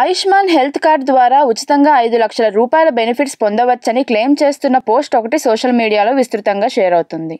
Ayushman health card ద్వారా ఉచితంగా ఐదు లక్షల రూపాయల బెనిఫిట్స్ పొందవచ్చని క్లెయిమ్ చేస్తున్న పోస్ట్ ఒకటి సోషల్ మీడియాలో విస్తృతంగా షేర్ అవుతుంది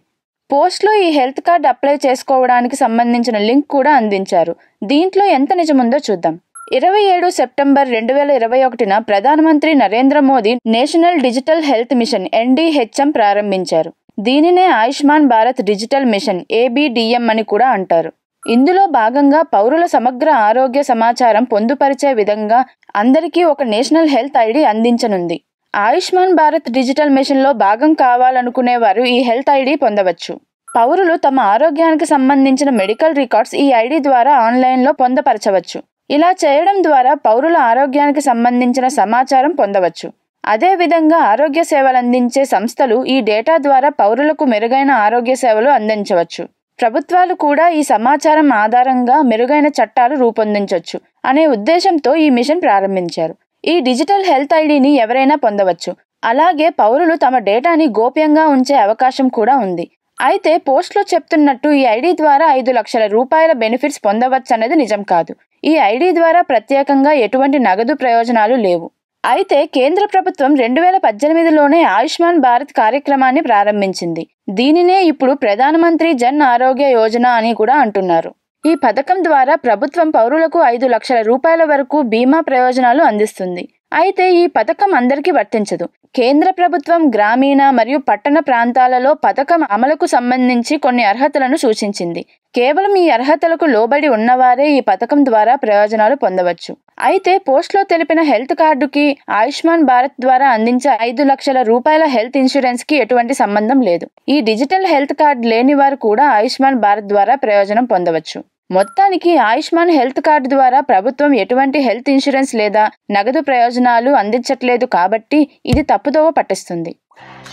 పోస్ట్లో ఈ హెల్త్ కార్డ్ అప్లై చేసుకోవడానికి సంబంధించిన లింక్ కూడా అందించారు దీంట్లో ఎంత నిజముందో చూద్దాం ఇరవై ఏడు సెప్టెంబర్ రెండు వేల ఇరవై ఒకటిన ప్రధానమంత్రి Narendra Modi national digital health mission NDHM ప్రారంభించారు దీనినే Ayushman Bharat digital mission ABDM అని కూడా అంటారు ఇందులో భాగంగా పౌరుల సమగ్ర ఆరోగ్య సమాచారం పొందుపరిచే విధంగా అందరికీ ఒక నేషనల్ హెల్త్ ఐడి అందించనుంది ఆయుష్మాన్ భారత్ డిజిటల్ మిషన్లో భాగం కావాలనుకునే వారు ఈ హెల్త్ ఐడి పొందవచ్చు పౌరులు తమ ఆరోగ్యానికి సంబంధించిన మెడికల్ రికార్డ్స్ ఈ ఐడి ద్వారా ఆన్లైన్లో పొందపరచవచ్చు ఇలా చేయడం ద్వారా పౌరుల ఆరోగ్యానికి సంబంధించిన సమాచారం పొందవచ్చు అదేవిధంగా ఆరోగ్య సేవలు అందించే సంస్థలు ఈ డేటా ద్వారా పౌరులకు మెరుగైన ఆరోగ్య సేవలు అందించవచ్చు ప్రభుత్వాలు కూడా ఈ సమాచారం ఆధారంగా మెరుగైన చట్టాలు రూపొందించవచ్చు అనే ఉద్దేశంతో ఈ మిషన్ ప్రారంభించారు ఈ డిజిటల్ హెల్త్ ఐడిని ఎవరైనా పొందవచ్చు అలాగే పౌరులు తమ డేటాని గోప్యంగా ఉంచే అవకాశం కూడా ఉంది అయితే పోస్ట్లో చెప్తున్నట్టు ఈ ఐడి ద్వారా ఐదు లక్షల రూపాయల బెనిఫిట్స్ పొందవచ్చన్నది నిజం కాదు ఈ ఐడి ద్వారా ప్రత్యేకంగా ఎటువంటి నగదు ప్రయోజనాలు లేవు అయితే కేంద్ర ప్రభుత్వం రెండు వేల పద్దెనిమిదిలోనే ఆయుష్మాన్ భారత్ కార్యక్రమాన్ని ప్రారంభించింది దీనినే ఇప్పుడు ప్రధానమంత్రి జన్ ఆరోగ్య యోజన అని కూడా అంటున్నారు ఈ పథకం ద్వారా ప్రభుత్వం పౌరులకు ఐదు లక్షల రూపాయల వరకు బీమా ప్రయోజనాలు అందిస్తుంది అయితే ఈ పథకం అందరికీ వర్తించదు కేంద్ర ప్రభుత్వం గ్రామీణ మరియు పట్టణ ప్రాంతాలలో పథకం అమలుకు సంబంధించి కొన్ని అర్హతలను సూచించింది కేవలం ఈ అర్హతలకు లోబడి ఉన్నవారే ఈ పథకం ద్వారా ప్రయోజనాలు పొందవచ్చు అయితే పోస్ట్లో తెలిపిన హెల్త్ కార్డుకి ఆయుష్మాన్ భారత్ ద్వారా అందించే ఐదు లక్షల రూపాయల హెల్త్ ఇన్సూరెన్స్ కి ఎటువంటి సంబంధం లేదు ఈ డిజిటల్ హెల్త్ కార్డ్ లేని వారు కూడా ఆయుష్మాన్ భారత్ ద్వారా ప్రయోజనం పొందవచ్చు మొత్తానికి ఆయుష్మాన్ హెల్త్ కార్డు ద్వారా ప్రభుత్వం ఎటువంటి హెల్త్ ఇన్సూరెన్స్ లేదా నగదు ప్రయోజనాలు అందించట్లేదు కాబట్టి ఇది తప్పుదోవ పట్టిస్తుంది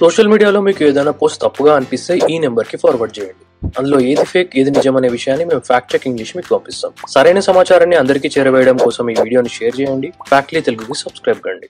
సోషల్ మీడియాలో మీకు ఏదైనా పోస్ట్ తప్పుగా అనిపిస్తే ఈ నెంబర్ కి ఫార్వర్డ్ చేయండి అందులో ఏది ఫేక్ ఏది నిజం అనే విషయాన్ని మేము ఫ్యాక్ట్ చెక్ ఇంగ్లీష్ మీకు పంపిస్తాం సరైన సమాచారాన్ని అందరికీ చేరవేయడం కోసం ఈ వీడియోని షేర్ చేయండి ఫ్యాక్ట్లీ తెలుగుకి సబ్స్క్రైబ్ కండి